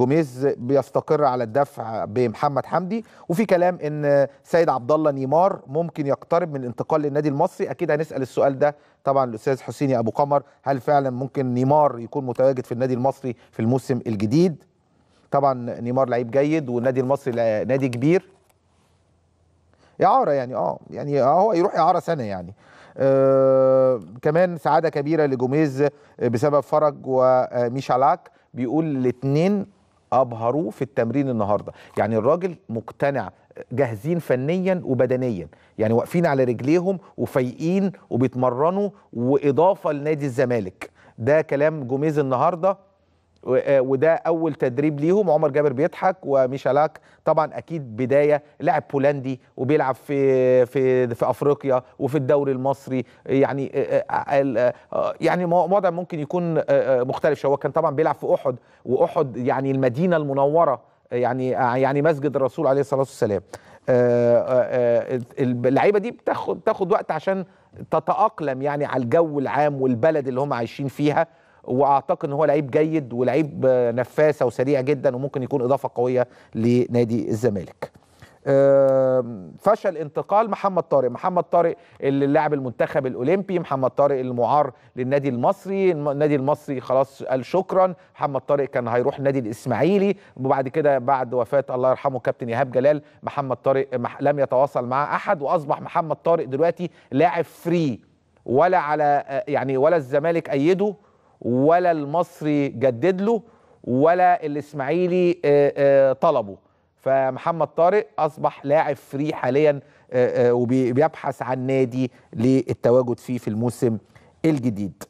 جوميز بيستقر على الدفع بمحمد حمدي وفي كلام ان سيد عبد الله نيمار ممكن يقترب من الانتقال للنادي المصري اكيد هنسال السؤال ده طبعا الاستاذ حسيني ابو قمر هل فعلا ممكن نيمار يكون متواجد في النادي المصري في الموسم الجديد طبعا نيمار لعيب جيد والنادي المصري نادي كبير اعاره يعني اه يعني هو يروح اعاره سنه يعني آه كمان سعاده كبيره لجوميز بسبب فرج وميشالاك بيقول الاثنين ابهروه في التمرين النهارده يعني الراجل مقتنع جاهزين فنيا وبدنيا يعني واقفين على رجليهم وفايقين وبيتمرنوا واضافه لنادي الزمالك ده كلام جوميز النهارده آه، وده اول تدريب ليهم عمر جابر بيضحك وميشالاك طبعا اكيد بدايه لاعب بولندي وبيلعب في في في افريقيا وفي الدوري المصري يعني آه، آه، يعني وضع ممكن يكون مختلف هو كان طبعا بيلعب في احد واحد يعني المدينه المنوره يعني يعني مسجد الرسول عليه الصلاه والسلام اللعيبه دي بتاخد بتاخد وقت عشان تتاقلم يعني على الجو العام والبلد اللي هم عايشين فيها واعتقد ان هو لعيب جيد ولعيب آه، نفاسه وسريع جدا وممكن يكون اضافه قويه لنادي الزمالك فشل انتقال محمد طارق محمد طارق اللي لاعب المنتخب الاولمبي محمد طارق المعار للنادي المصري النادي المصري خلاص قال شكرا محمد طارق كان هيروح النادي الاسماعيلي وبعد كده بعد وفاه الله يرحمه كابتن ايهاب جلال محمد طارق لم يتواصل مع احد واصبح محمد طارق دلوقتي لاعب فري ولا على آه، يعني ولا الزمالك ايده ولا المصري جدد له ولا الاسماعيلي آه، آه، طلبه فمحمد طارق اصبح لاعب فري حاليا آه، وبيبحث عن نادي للتواجد فيه في الموسم الجديد